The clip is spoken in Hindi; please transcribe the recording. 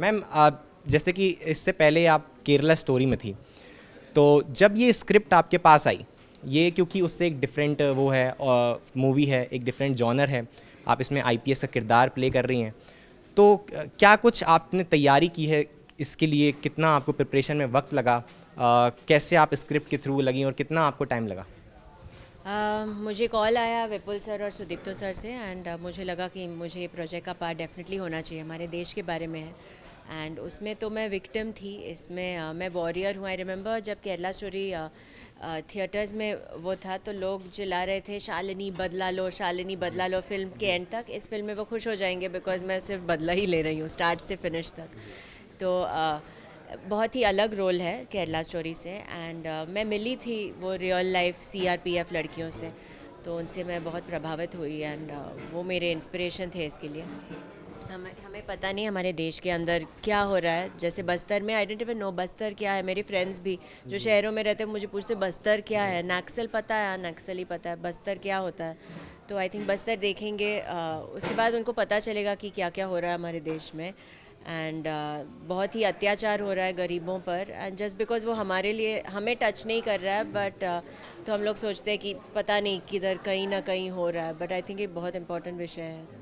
मैम जैसे कि इससे पहले आप केरला स्टोरी में थी तो जब ये स्क्रिप्ट आपके पास आई ये क्योंकि उससे एक डिफरेंट वो है मूवी है एक डिफरेंट जॉनर है आप इसमें आईपीएस का किरदार प्ले कर रही हैं तो क्या कुछ आपने तैयारी की है इसके लिए कितना आपको प्रिपरेशन में वक्त लगा आ, कैसे आप स्क्रिप्ट के थ्रू लगी और कितना आपको टाइम लगा Uh, मुझे कॉल आया विपुल सर और सुदीप्तो सर से एंड uh, मुझे लगा कि मुझे प्रोजेक्ट का पार्ट डेफिनेटली होना चाहिए हमारे देश के बारे में है एंड उसमें तो मैं विक्टिम थी इसमें आ, मैं वॉरियर हूँ आई रिमेंबर जब केरला स्टोरी थिएटर्स में वो था तो लोग चिल्ला रहे थे शालिनी बदला लो शालिनी बदला लो फिल्म के एंड तक इस फिल्म में वो खुश हो जाएंगे बिकॉज मैं सिर्फ बदला ही ले रही हूँ स्टार्ट से फिनिश तक तो आ, बहुत ही अलग रोल है केरला स्टोरी से एंड uh, मैं मिली थी वो रियल लाइफ सी लड़कियों से तो उनसे मैं बहुत प्रभावित हुई एंड uh, वो मेरे इंस्पिरेशन थे इसके लिए हमें हमें पता नहीं हमारे देश के अंदर क्या हो रहा है जैसे बस्तर में आइडेंटिफाई नो बस्तर क्या है मेरे फ्रेंड्स भी जो शहरों में रहते हैं मुझे पूछते बस्तर क्या है नक्सल पता है हाँ, नक्सल ही पता है बस्तर क्या होता है तो आई थिंक बस्तर देखेंगे आ, उसके बाद उनको पता चलेगा कि क्या क्या हो रहा है हमारे देश में एंड uh, बहुत ही अत्याचार हो रहा है गरीबों पर एंड जस्ट बिकॉज वो हमारे लिए हमें टच नहीं कर रहा है बट uh, तो हम लोग सोचते हैं कि पता नहीं किधर कहीं ना कहीं हो रहा है बट आई थिंक ये बहुत इंपॉर्टेंट विषय है